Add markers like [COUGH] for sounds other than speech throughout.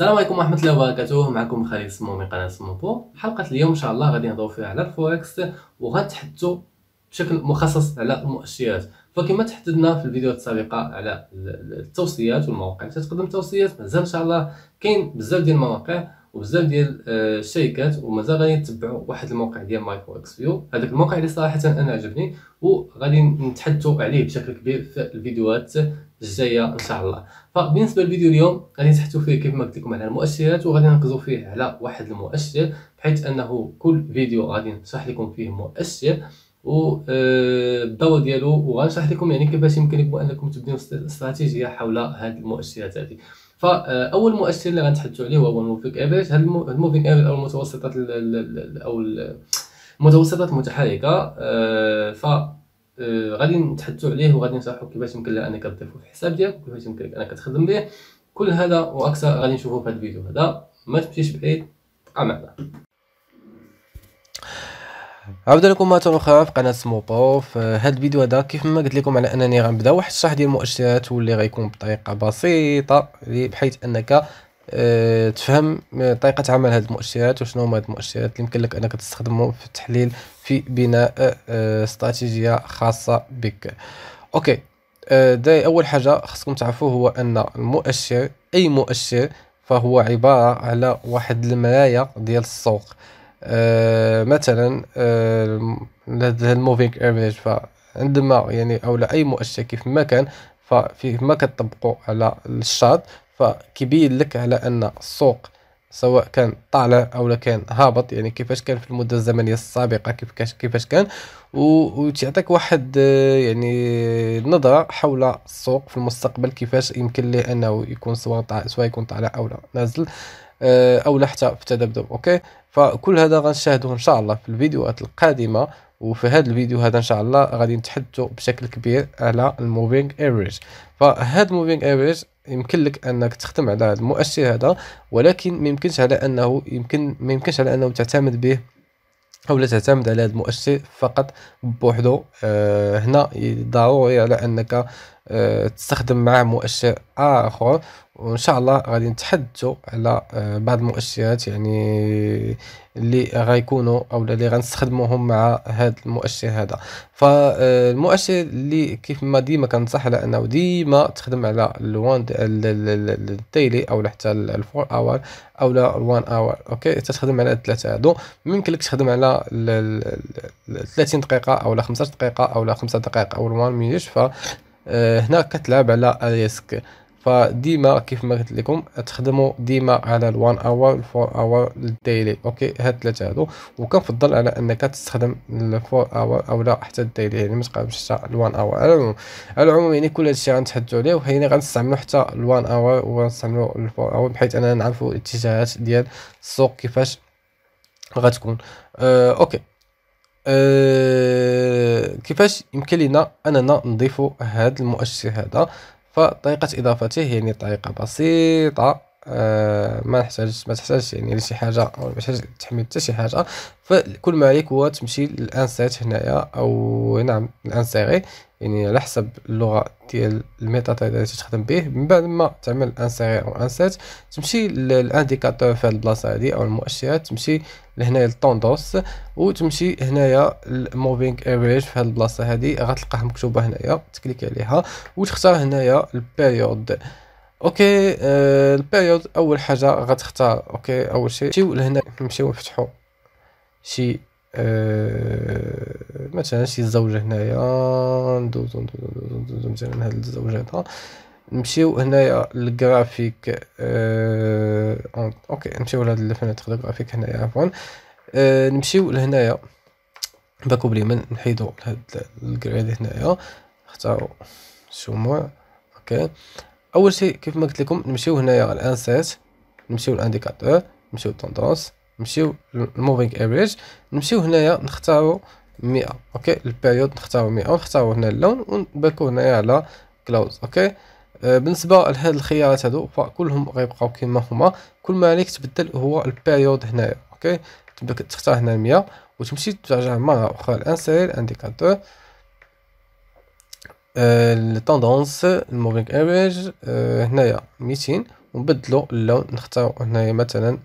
السلام عليكم ورحمه الله وبركاته معكم خالد سمو من قناه سمو بو حلقه اليوم ان شاء الله غادي نهضروا فيها على الفوركس وغنتحدثوا بشكل مخصص على المؤشرات فكما تحددنا في الفيديو السابقه على التوصيات والمواقع اللي تقدم توصيات مازال ان شاء الله كاين بزاف ديال المواقع وبزاف ديال آه، الشركات ومازال غادي نتبعوا واحد الموقع ديال مايكرو اكس فيو هذاك الموقع اللي صراحه انا عجبني وغادي نتحدثوا عليه بشكل كبير في الفيديوهات الجايه ان شاء الله فبالنسبه للفيديو اليوم غادي نتحدثوا فيه كيف ما قلت لكم على المؤشرات وغادي نركزوا فيه على واحد المؤشر بحيث انه كل فيديو غادي نشرح لكم فيه مؤشر آه، والضوء ديالو وغنشرح لكم يعني كيفاش يمكن لكم انكم تبنيو استراتيجيه حول هذه المؤشرات هذه آه، فاول مؤشر اللي غنتحدثوا عليه هو الموفيك افريج هاد الموفيك افريج او المتوسطات او المتوسطات المتحركه آه، ف غادي نتحدثوا عليه وغادي نشرحوا كيفاش يمكن لك انك تضيفه في الحساب ديالك وكيفاش يمكن لك انك تخدم به كل هذا واكثر غادي نشوفه في هذا الفيديو هذا ما تمشيش بعيد بقى معنا عاودا لكم مرة أخرى في قناة سموطو في هاد الفيديو هذا كيف ما قلت لكم على أنني غنبدا واحد الشرح ديال المؤشرات واللي غيكون بطريقة بسيطة بحيث أنك آه، تفهم طريقة عمل هاد المؤشرات وشنو هما هاد المؤشرات اللي يمكن لك أنك تستخدمه في التحليل في بناء آه، آه، استراتيجية خاصة بك أوكي داي أول حاجة خصكم تعرفوا هو أن المؤشر أي مؤشر فهو عبارة على واحد المراية ديال السوق آه، مثلا آه، الموفينغ افريج فعندما يعني او لاي اي مؤشر كيف ما كان ففي ما كتطبقوا على الشاط فكيبين لك على ان السوق سواء كان طالع او كان هابط يعني كيفاش كان في المده الزمنيه السابقه كيفاش كيفاش كان وتعطيك واحد آه، يعني نظره حول السوق في المستقبل كيفاش يمكن ليه انه يكون سواء سواء يكون طالع او لا نازل آه، او لا حتى في التذبذب اوكي فكل هذا غنشاهدوه ان شاء الله في الفيديوهات القادمه وفي هذا الفيديو هذا ان شاء الله غادي نتحدثوا بشكل كبير على الموفينغ ايفريج فهاد الموفينغ ايفريج يمكن لك انك تخدم على هذا المؤشر هذا ولكن ما يمكنش على انه يمكن ما يمكنش على انه تعتمد به او لا تعتمد على هذا المؤشر فقط بوحدو آه هنا ضروري على انك آه، تستخدم معاه مؤشر اخر وان شاء الله غادي نتحدثوا على آه، بعض المؤشرات يعني اللي غيكونوا او اللي غنستخدموهم مع هذا المؤشر هذا فالمؤشر آه، اللي كيف ما ديما كنصح على انه ديما تخدم على الوان التيلي او حتى الفور اور او الوان اور اوكي تخدم على الثلاثه هادو ممكن لك تخدم على 30 دقيقه او لا 15 دقيقه او 5 دقائق او الوان مينيت هنا كتلعب على الريسك فديما كيف ما قلت لكم تخدموا ديما على الوان اور الفور اور الديلي اوكي هاد الثلاثه هادو وكنفضل على انك تستخدم الفور اور او لا حتى الديلي يعني ما تقدرش حتى الوان اور على العموم يعني كل هادشي غنتحدثوا عليه وهنا غنستعملوا حتى الوان اور وغنستعملوا الفور اور بحيث اننا نعرفوا الاتجاهات ديال السوق كيفاش غتكون أه اوكي آه، كيفاش يمكن لنا اننا نضيف هذا المؤشر هذا فطريقه اضافته يعني طريقه بسيطه آه، ما نحتاجش ما تحتاجش يعني لشي حاجه ما تحتاج تحمل حتى شي حاجه فكل ما عليك هو تمشي للانسات هنايا او نعم الانسيغي يعني على حسب اللغه ديال الميتا اللي تخدم به من بعد ما تعمل انسيرير او انسات تمشي للانديكاتور في هاد البلاصه هادي او المؤشرات تمشي لهنايا للطوندوس وتمشي هنايا الموفينغ افريج في هاد البلاصه هادي غتلقاها مكتوبه هنايا تكليك عليها وتختار هنايا البيريود اوكي البيريود اول حاجه غتختار اوكي اول شيء تمشيو لهنا نمشيو نفتحو شي آه، مثلا شي زوجة هنايا آه، ندوزو ندوزو ندوزو مثلا هاد الزوج هذا نمشيو هنايا للجرافيك آه،, أه اوكي نمشيو لهاد الفنتر جرافيك هنايا عفوا أه نمشيو لهنايا باكو باليمين نحيدو هاد الكريد هنايا نختارو شموع اوكي اول شيء كيف ما قلت لكم نمشيو هنايا الانسات نمشيو لانديكاتور نمشيو للتوندونس نمشيو للموفينغ افريج نمشيو هنايا نختارو 100 اوكي البيريود نختارو 100 ونختارو هنا اللون ونباكو هنايا على كلاوز اوكي آه، بالنسبه لهاد الخيارات هادو فكلهم غيبقاو كما هما كل ما عليك تبدل هو البيريود هنايا اوكي تختار هنا 100 وتمشي ترجع مره اخرى لانسير انديكاتور التوندونس الموفينغ افريج هنايا 200 ونبدلو اللون نختارو هنايا مثلا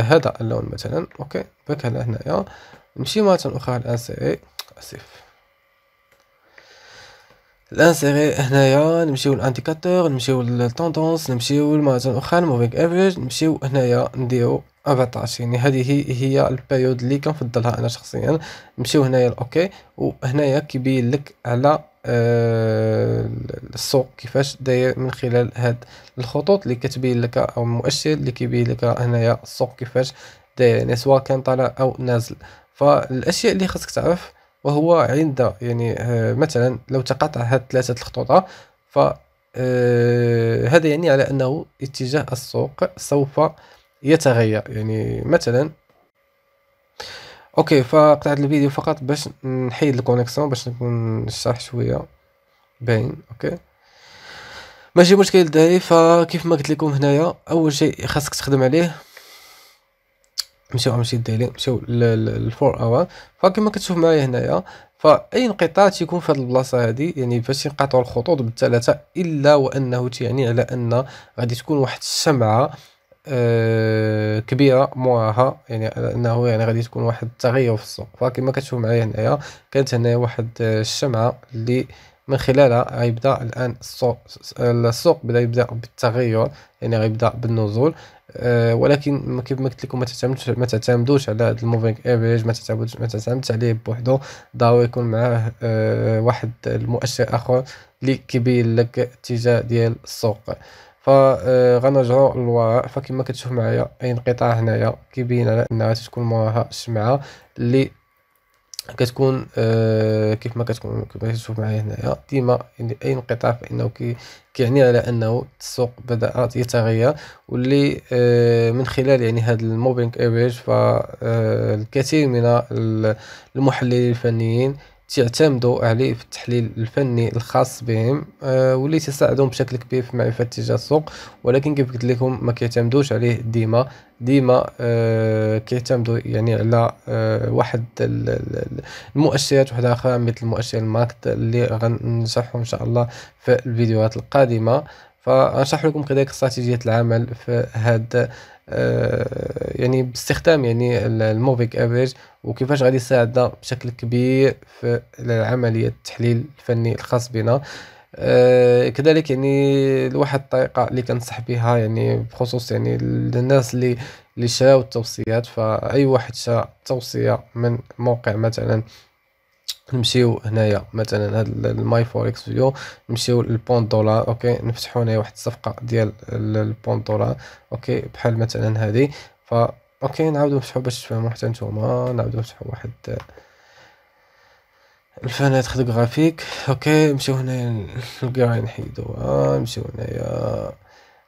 هذا اللون مثلا اوكي بك على هنايا نمشي مرة اخرى لانسيري اسف لانسيري هنايا نمشيو لانديكاتور نمشيو للتوندونس نمشيو مرة اخرى الموفينغ افريج نمشيو هنايا نديرو 14 يعني هذه هي البيريود اللي كنفضلها انا شخصيا نمشيو هنايا اوكي وهنايا كيبين لك على آه، السوق كيفاش داير من خلال هاد الخطوط اللي كتبين لك او المؤشر اللي كيبين لك هنايا السوق كيفاش داير يعني سواء كان طالع او نازل فالاشياء اللي خاصك تعرف وهو عند يعني آه، مثلا لو تقاطع هاد ثلاثه الخطوط ف آه، هذا يعني على انه اتجاه السوق سوف يتغير يعني مثلا اوكي فقطعت الفيديو فقط باش نحيد الكونيكسيون باش نكون نشرح شويه باين اوكي ماشي مشكل دايري فكيف ما قلت لكم هنايا اول شيء خاصك تخدم عليه نمشيو نمشي ديلي نمشيو للفور اور فكما كتشوف معايا هنايا فاي انقطاع تيكون في هذه البلاصه هذه يعني فاش ينقطعوا الخطوط بالثلاثه الا وانه تيعني على ان غادي تكون واحد الشمعه آه، كبيره موراها يعني انه يعني غادي تكون واحد التغير في السوق فكما كتشوف معايا هنايا كانت هنايا واحد آه، الشمعه اللي من خلالها غيبدا الان السوق السوق بدا يبدا بالتغير يعني غيبدا بالنزول آه، ولكن كيف ما قلت لكم ما تعتمدوش ما تعتمدوش على هذا الموفينغ افريج ما تعتمدوش ما تعتمدش عليه بوحدو ضروري يكون معاه واحد المؤشر اخر اللي كيبين لك اتجاه ديال السوق فغنرجعوا للوراء فكما كتشوف معايا اي انقطاع هنايا كيبين على انها تتكون موراها الشمعه اللي كتكون آه كيف ما كتكون كما كتشوف معايا هنايا ديما يعني اي انقطاع فانه كي كيعني على انه السوق بدا يتغير واللي آه من خلال يعني هذا الموبينغ افريج فالكثير آه، من المحللين الفنيين تعتمدوا عليه في التحليل الفني الخاص بهم أه واللي تساعدهم بشكل كبير في معرفه اتجاه السوق ولكن كيف قلت لكم ما كيعتمدوش عليه ديما ديما أه كيعتمدوا يعني على أه واحد المؤشرات وحده اخرى مثل مؤشر الماكت اللي غنشرحه ان شاء الله في الفيديوهات القادمه فنشرح لكم كذلك استراتيجيه العمل في هذا آه، يعني باستخدام يعني الموفيك افريج وكيفاش غادي يساعدنا بشكل كبير في عمليه التحليل الفني الخاص بنا آه، كذلك يعني لواحد الطريقه اللي كنصح بها يعني بخصوص يعني للناس اللي اللي شراو التوصيات فاي واحد شرا توصيه من موقع مثلا نمشيو هنايا مثلا هاد الماي فوركس فيو نمشيو للبون دولار اوكي نفتحو هنايا واحد الصفقه ديال البون دولار اوكي بحال مثلا هادي ف اوكي نعاودو نفتحو باش تفهمو حتى نتوما نعاودو نفتحو واحد خدو غرافيك اوكي نمشيو هنايا الكراي نحيدوها نمشيو هنايا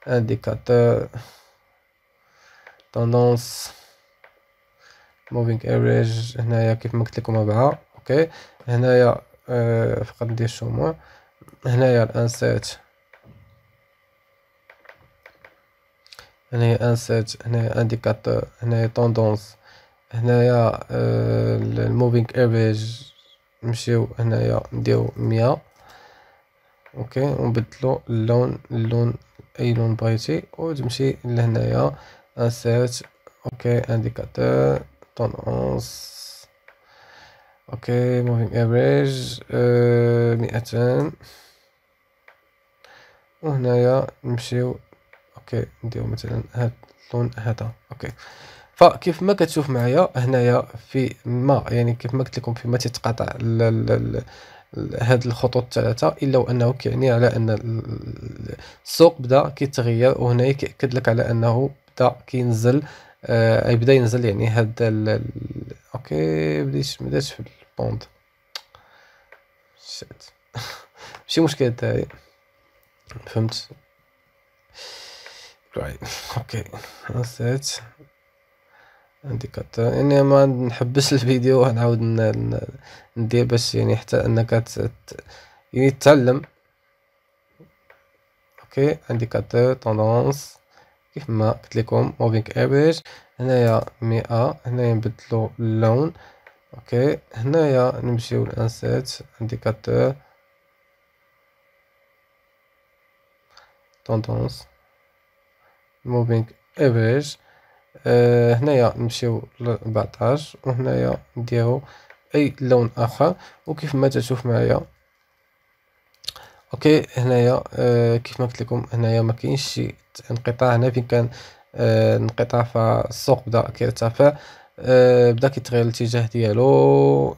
انديكاتور طوندونس موفينغ افريج هنايا كيف ما قلت لكم اربعه اوكي هنايا آه، فقط ندير شموع هنايا الانسات هنايا انسات هنايا انديكاتور هنايا توندونس هنايا الموفينغ الموبينغ افريج نمشيو هنايا نديرو مية اوكي ونبدلو اللون اللون اي لون بغيتي وتمشي لهنايا انسات اوكي انديكاتور توندونس اوكي موفينج افريج مئتان وهنايا نمشيو اوكي نديرو مثلا هاد اللون هذا اوكي فكيف ما كتشوف معايا هنايا في ما يعني كيف ما قلت لكم في ما تتقاطع هاد الخطوط الثلاثه الا وانه كيعني على ان السوق بدا كيتغير وهنا كيأكد لك على انه بدا كينزل آه، اي بدا ينزل يعني هاد اوكي بديت يسمدات في البوند سات ماشي مشكل تاعي فهمت راي [LAUGHS] اوكي سات انديكاتور يعني ما نحبس الفيديو ونعاود ندير باش يعني حتى انك تت... يعني تتعلم اوكي انديكاتور توندونس كيف ما قلت لكم موفينغ افريج هنايا مئة هنايا نبدلو اللون اوكي هنايا نمشيو لانسيت انديكاتور توندونس موفينغ افريج هنايا نمشيو 14 وهنايا نديرو اي لون اخر وكيف ما تشوف معايا اوكي هنايا آه، كيف ما قلت لكم هنايا ما كاينش شي انقطاع هنا فين كان آه، انقطاع فالسوق بدا كيرتفع آه، بدا كيتغير الاتجاه ديالو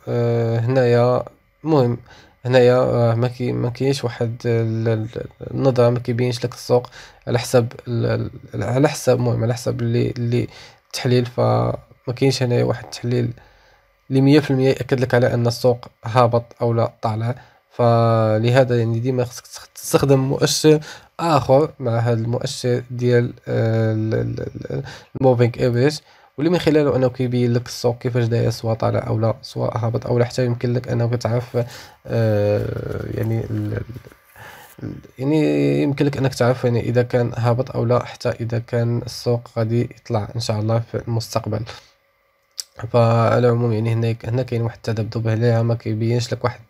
هنايا المهم هنايا ما ما كاينش واحد النظره ما كيبينش لك السوق على حسب على حسب المهم على حسب اللي اللي التحليل فما كاينش هنايا واحد التحليل اللي 100% ياكد لك على ان السوق هابط او لا طالع فلهذا يعني ديما خصك تستخدم مؤشر اخر مع هذا المؤشر ديال آه، الموفينغ افريج واللي من خلاله انه كيبين لك السوق كيفاش داير سواء طالع او لا سواء هابط او لا حتى يمكن لك انه تعرف آه، يعني يعني يمكن لك انك تعرف يعني اذا كان هابط او لا حتى اذا كان السوق غادي يطلع ان شاء الله في المستقبل فعلى العموم يعني هنا هنا كاين واحد التذبذب هنا ما كيبينش لك واحد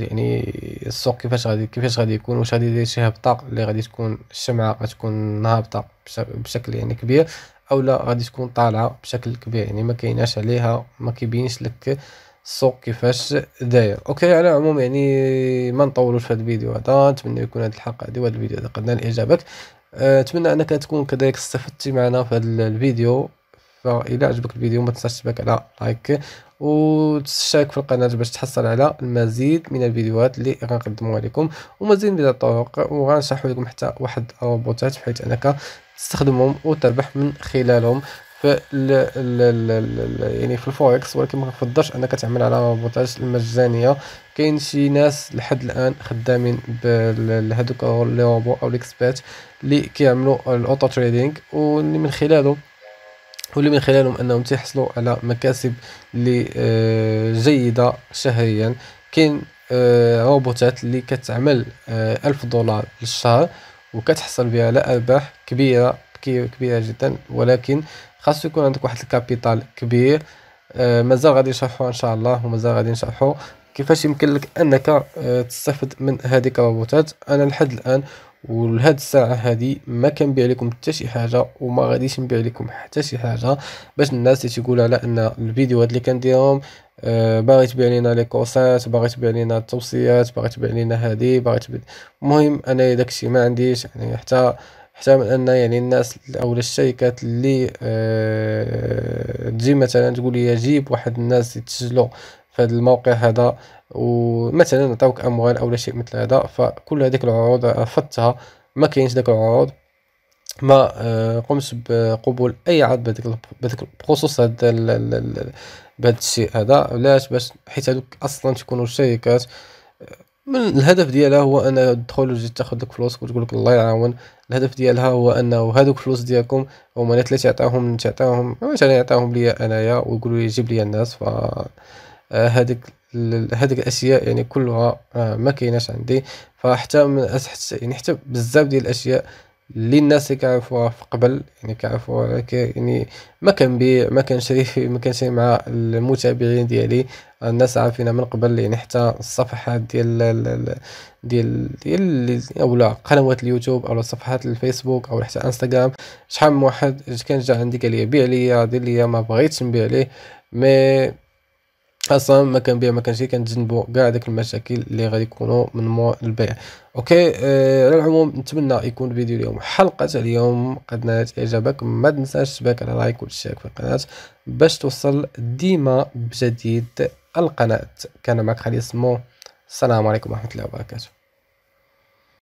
يعني السوق كيفاش غادي كيفاش غادي يكون واش غادي يدير شي هبطه اللي غادي تكون الشمعه غتكون هابطه بشكل يعني كبير او لا غادي تكون طالعه بشكل كبير يعني ما كايناش عليها ما كيبينش لك السوق كيفاش داير اوكي على العموم يعني ما نطولوش في هذا الفيديو هذا نتمنى يكون هذه الحلقه هذه وهذا الفيديو هذا قد نال اعجابك اتمنى أه، انك تكون كذلك استفدت معنا في هذا الفيديو فإلى عجبك الفيديو ما تنساش تبارك على لايك وتشترك في القناة باش تحصل على المزيد من الفيديوهات اللي غنقدموها لكم ومزيد من الطرق وغنشرح لكم حتى واحد الروبوتات بحيث انك تستخدمهم وتربح من خلالهم في ال الـ الـ يعني في الفوركس ولكن ما كنفضلش انك تعمل على روبوتات المجانيه كاين شي ناس لحد الان خدامين بهذوك لي روبو او الاكسبات اللي كيعملوا الاوتو تريدينغ واللي من خلاله واللي من خلالهم انهم تيحصلوا على مكاسب اللي جيده شهريا كاين آه، روبوتات اللي كتعمل آه، ألف دولار للشهر وكتحصل بها على ارباح كبيره كبيره جدا ولكن خاص يكون عندك واحد الكابيتال كبير آه، مازال غادي نشرحو ان شاء الله ومازال غادي نشرحو كيفاش يمكن لك انك تستفد من هذه الروبوتات انا لحد الان ولهاد الساعه هادي ما بيع لكم حتى شي حاجه وما غاديش نبيع لكم حتى شي حاجه باش الناس تيقول على ان الفيديو هاد اللي كنديرهم آه باغي تبيع لينا لي كورسات باغي تبيع لينا التوصيات باغي تبيع لينا هادي باغي تبيع المهم انا داكشي ما عنديش يعني حتى حتى من ان يعني الناس او الشركات اللي أه تجي مثلا تقول لي جيب واحد الناس يتسجلوا في هذا الموقع هذا ومثلا عطاوك اموال او شيء مثل هذا فكل هذيك العروض رفضتها ما كاينش داك العروض ما آه، قمت بقبول اي عرض بهذيك بخصوص هذا بهذا الشيء هذا علاش باش حيت هذوك اصلا تكونوا شركات آه، من الهدف ديالها هو ان تدخل وتجي تاخذ لك فلوسك وتقول لك الله يعاون الهدف ديالها هو انه هذوك الفلوس ديالكم هما اللي تعطاهم تعطاهم مثلا يعطاهم ليا انايا ويقولوا لي جيب لي الناس ف هذيك هذيك الاشياء يعني كلها آه، ما كايناش عندي فحتى من يعني حتى بزاف ديال الاشياء اللي الناس كيعرفوها في قبل يعني كيعرفوها يعني ما بي ما شري [LAUGHS] ما كنشري مع المتابعين ديالي الناس عارفينها من قبل يعني حتى الصفحات ديال ديال ديال, ديال اولا قنوات اليوتيوب او صفحات الفيسبوك او حتى انستغرام شحال من واحد كان جا عندي قال لي بيع ليا دير ليا ما بغيتش نبيع ليه مي اصلا ما بيع ما كنشري كنتجنبوا كاع داك المشاكل اللي غادي يكونوا من مو البيع اوكي آه على العموم نتمنى يكون فيديو اليوم حلقه اليوم قد نالت اعجابك ما تنساش تبارك على لايك وتشترك في القناه باش توصل ديما بجديد القناه كان معك خالد سمو السلام عليكم ورحمه الله وبركاته